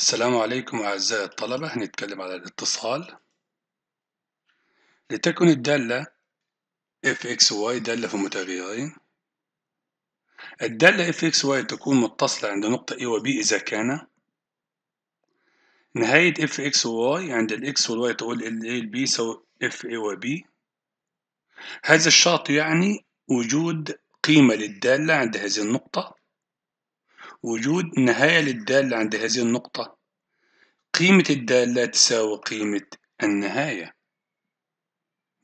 السلام عليكم أعزائي الطلبة هنتكلم على الاتصال لتكن الدالة fxy دالة في متغيرين الدالة fxy تكون متصلة عند نقطة A و B إذا كان نهاية fxy عند ال x وال y تقول ال A ال B سو f A و B هذا الشرط يعني وجود قيمة للدالة عند هذه النقطة وجود نهاية للدالة عند هذه النقطة قيمة الدالة تساوي قيمة النهاية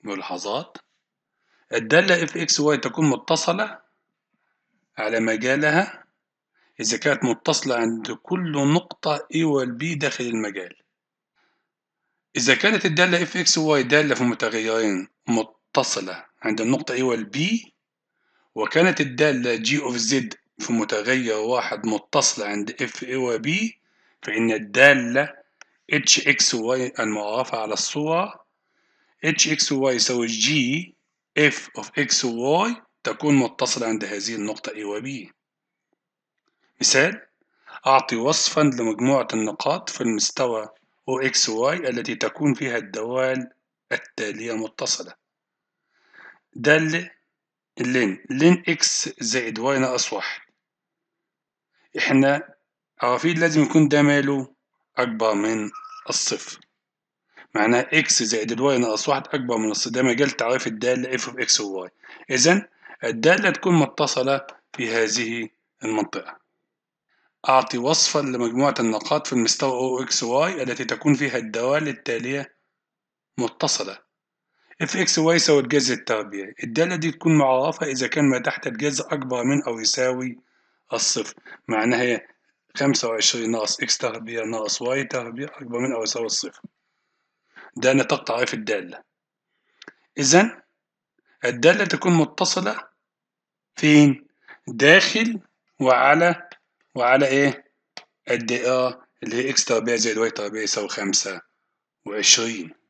ملاحظات الدالة اف اكس واي تكون متصلة على مجالها إذا كانت متصلة عند كل نقطة A وال B داخل المجال إذا كانت الدالة اف اكس واي دالة في متغيرين متصلة عند النقطة A وال B وكانت الدالة G of Z في متغير واحد متصل عند اف اي B فإن الدالة اتش اكس واي المعرفة على الصورة اتش اكس واي يساوي جي اف of اكس واي تكون متصلة عند هذه النقطة اي B مثال أعطي وصفا لمجموعة النقاط في المستوى O إكس واي التي تكون فيها الدوال التالية متصلة دالة لين لين إكس زائد واي ناقص واحد احنا عرفين لازم يكون ده ماله اكبر من الصفر معناها اكس زائد الواي ناقص واحد اكبر من الصفر ده مجال تعريف الداله اف x اكس وواي اذا الداله تكون متصله في هذه المنطقه اعطي وصفا لمجموعه النقاط في المستوى O x اكس y التي تكون فيها الدوال التاليه متصله اف اكس y سوى الجزء التربيعي الداله دي تكون معرفه اذا كان ما تحت الجذر اكبر من او يساوي الصفر معناها هي خمسة وعشرين ناقص إكس تربيع ناقص واي تربيع أكبر من أو يساوي الصفر ده نطاق تعريف الدالة إذا الدالة تكون متصلة فين؟ داخل وعلى وعلى إيه؟ الدي آر إيه؟ آه، اللي هي إكس تربيع زائد واي تربيع يساوي خمسة وعشرين